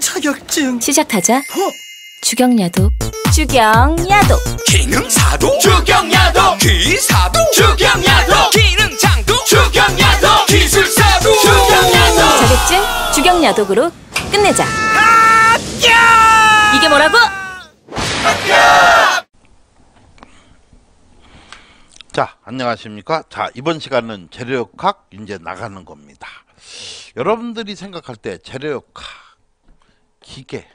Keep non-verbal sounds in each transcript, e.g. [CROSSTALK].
자격증 시작하자 어? 주경야도 주경야도 기능사도 주경야도 기사도 주경야도 기능장도 주경야도 기술사도 주경야도 자격증 주경야독으로 끝내자 이게 뭐라고? 자 안녕하십니까 자 이번 시간은 재료역학 이제 나가는 겁니다 여러분들이 생각할 때 재료역학 기계,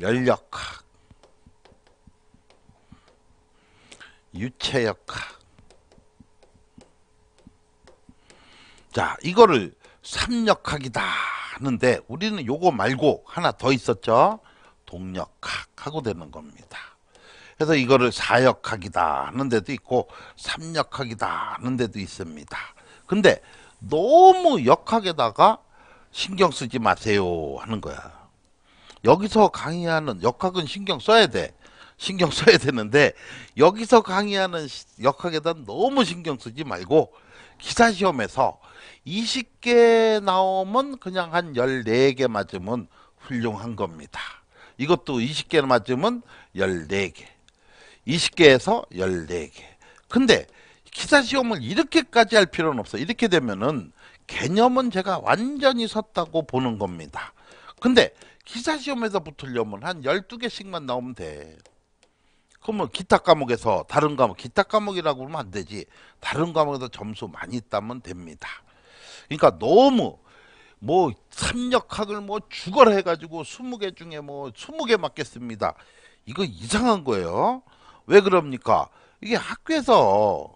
연력학, 유체역학. 자, 이거를 삼역학이다 하는데 우리는 요거 말고 하나 더 있었죠. 동역학 하고 되는 겁니다. 그래서 이거를 사역학이다 하는 데도 있고 삼역학이다 하는 데도 있습니다. 근데 너무 역학에다가 신경 쓰지 마세요 하는 거야. 여기서 강의하는 역학은 신경 써야 돼. 신경 [LAUGHS] 써야 되는데 여기서 강의하는 역학에 대한 너무 신경 쓰지 말고 기사 시험에서 20개 나오면 그냥 한 14개 맞으면 훌륭한 겁니다. 이것도 20개 맞으면 14개. 20개에서 14개. 근데 기사 시험을 이렇게까지 할 필요는 없어. 이렇게 되면은 개념은 제가 완전히 섰다고 보는 겁니다. 근데 기사 시험에서 붙으려면 한 12개씩만 나오면 돼. 그러면 기타 과목에서 다른 과목, 기타 과목이라고 하면 안 되지. 다른 과목에서 점수 많이 따면 됩니다. 그러니까 너무 뭐 삼역학을 뭐 죽어라 해가지고 20개 중에 뭐 20개 맞겠습니다. 이거 이상한 거예요. 왜 그럽니까? 이게 학교에서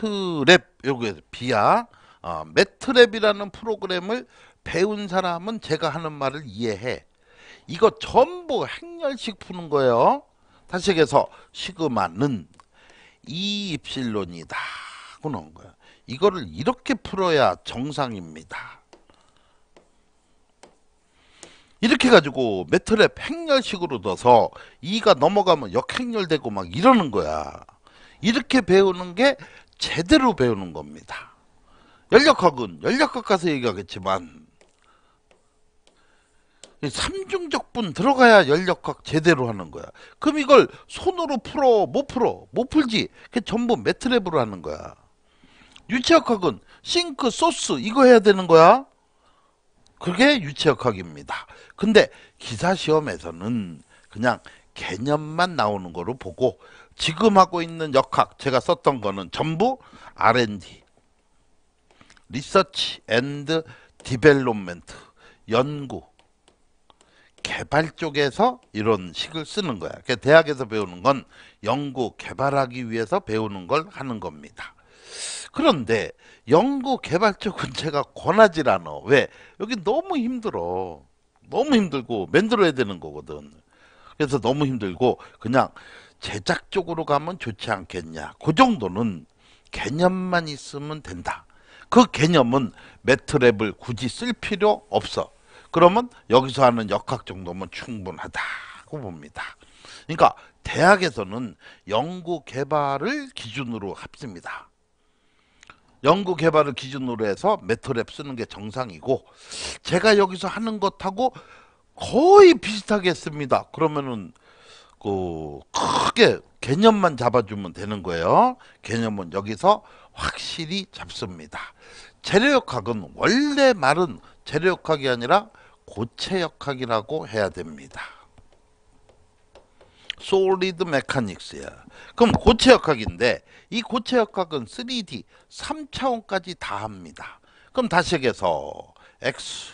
매트랩 요게 비아 어, 매트랩이라는 프로그램을 배운 사람은 제가 하는 말을 이해해. 이거 전부 행렬식 푸는 거예요. 다시 얘기해서 시그마는 이입실론이다 하고 넣은 거예 이거를 이렇게 풀어야 정상입니다. 이렇게 가지고 매트랩 행렬식으로 넣어서 이가 넘어가면 역행렬되고 막 이러는 거야. 이렇게 배우는 게 제대로 배우는 겁니다. 연력학은 연력학 가서 얘기하겠지만 삼중적분 들어가야 연력학 제대로 하는 거야. 그럼 이걸 손으로 풀어 못 풀어 못 풀지. 그 전부 매트랩으로 하는 거야. 유체역학은 싱크 소스 이거 해야 되는 거야. 그게 유체역학입니다. 근데 기사 시험에서는 그냥 개념만 나오는 거로 보고 지금 하고 있는 역학 제가 썼던 거는 전부 R&D 리서치 앤드 디벨롭멘트 연구 개발 쪽에서 이런 식을 쓰는 거야. 그러니까 대학에서 배우는 건 연구 개발하기 위해서 배우는 걸 하는 겁니다. 그런데 연구 개발 쪽은 제가 권하지 않아. 왜? 여기 너무 힘들어. 너무 힘들고 만들어야 되는 거거든. 그래서 너무 힘들고 그냥 제작 쪽으로 가면 좋지 않겠냐. 그 정도는 개념만 있으면 된다. 그 개념은 매트랩을 굳이 쓸 필요 없어. 그러면 여기서 하는 역학 정도면 충분하다고 봅니다. 그러니까 대학에서는 연구 개발을 기준으로 합습니다. 연구 개발을 기준으로 해서 메트랩 쓰는 게 정상이고 제가 여기서 하는 것하고 거의 비슷하게 씁니다. 그러면은 그 크게 개념만 잡아주면 되는 거예요. 개념은 여기서 확실히 잡습니다. 재료역학은 원래 말은 재료역학이 아니라 고체역학이라고 해야 됩니다. 솔리드 메카닉스야. 그럼 고체역학인데 이 고체역학은 3D, 3차원까지 다 합니다. 그럼 다시 얘기해서 X,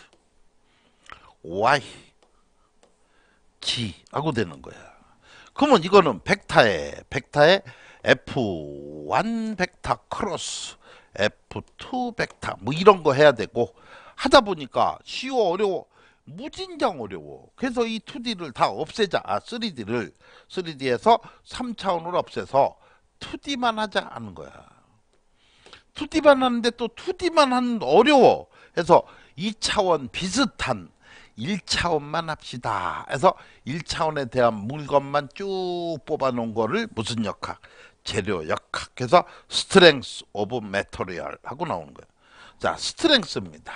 Y, 기라고 되는 거야. 그러면 이거는 벡타에벡타에 F1 벡타 크로스 F2 벡타 뭐 이런 거 해야 되고 하다 보니까 쉬워 어려워 무진장 어려워 그래서 이 2D를 다 없애자 아 3D를 3D에서 3차원으로 없애서 2D만 하자 하는 거야 2D만 하는데 또 2D만 하는 어려워 해서 2차원 비슷한 1차원만 합시다. 해서 1차원에 대한 물건만 쭉 뽑아놓은 거를 무슨 역학? 재료 역학. 해서 스트렝스 오브 메터리얼 하고 나오는 거예요. 자, 스트렝스입니다.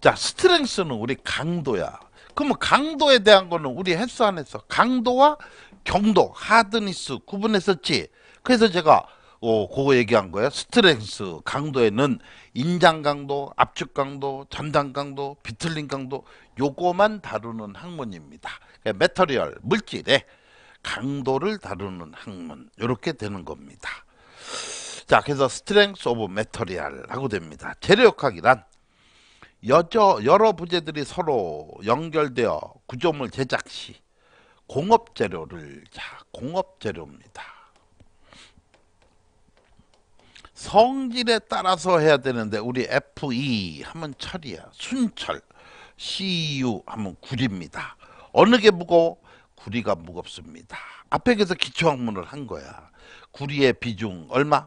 자, 스트렝스는 우리 강도야. 그러면 강도에 대한 거는 우리 횟수 안에서 강도와 경도, 하드니스 구분했었지. 그래서 제가 어, 그거 얘기한 거예요. 스트렝스 강도에는 인장 강도, 압축 강도, 전단 강도, 비틀링 강도 요거만 다루는 학문입니다. 그러니까 메터리얼 물질의 강도를 다루는 학문 이렇게 되는 겁니다. 자, 그래서 스트렝스 오브 메터리얼하고 됩니다. 재료역학이란 여저, 여러 부재들이 서로 연결되어 구조물 제작 시 공업재료를 자 공업재료입니다. 성질에 따라서 해야 되는데 우리 F2 e 하면 철이야. 순철. CU 하면 구리입니다. 어느 게 무거워? 구리가 무겁습니다. 앞에 그서 기초학문을 한 거야. 구리의 비중 얼마?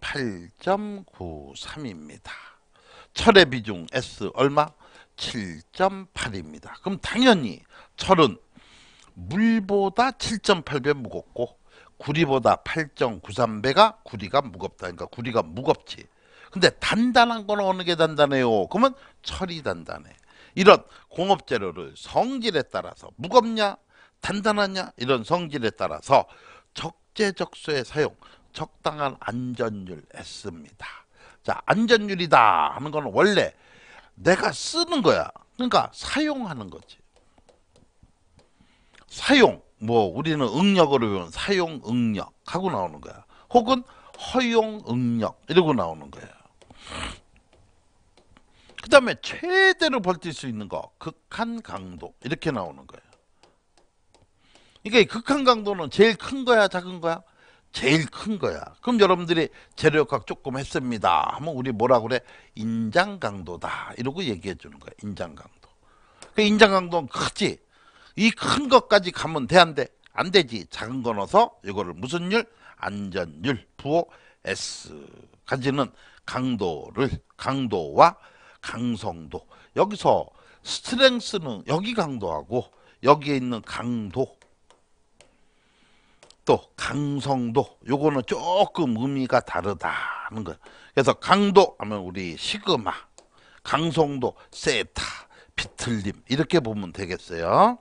8.93입니다. 철의 비중 S 얼마? 7.8입니다. 그럼 당연히 철은 물보다 7.8배 무겁고 구리보다 8.93배가 구리가 무겁다. 그러니까 구리가 무겁지. 근데 단단한 건 어느 게 단단해요? 그러면 철이 단단해. 이런 공업 재료를 성질에 따라서 무겁냐, 단단하냐 이런 성질에 따라서 적재적소의 사용, 적당한 안전율 S입니다. 자, 안전율이다 하는 건 원래 내가 쓰는 거야. 그러니까 사용하는 거지. 사용 뭐 우리는 응력으로 배운 사용 응력 하고 나오는 거야. 혹은 허용 응력 이러고 나오는 거야. 그 다음에 최대로 버틸 수 있는 거 극한 강도 이렇게 나오는 거예요. 그러니까 극한 강도는 제일 큰 거야 작은 거야? 제일 큰 거야. 그럼 여러분들이 재료역학 조금 했습니다. 하면 우리 뭐라 그래? 인장 강도다 이러고 얘기해 주는 거야. 인장 강도. 그 인장 강도는 크지. 이큰 것까지 가면 돼안돼안 안 되지 작은 거 넣어서 이거를 무슨 율 안전율 부호 S까지는 강도를 강도와 강성도 여기서 스트렝스는 여기 강도하고 여기에 있는 강도 또 강성도 요거는 조금 의미가 다르다는 거예요. 그래서 강도 하면 우리 시그마 강성도 세타 비틀림 이렇게 보면 되겠어요.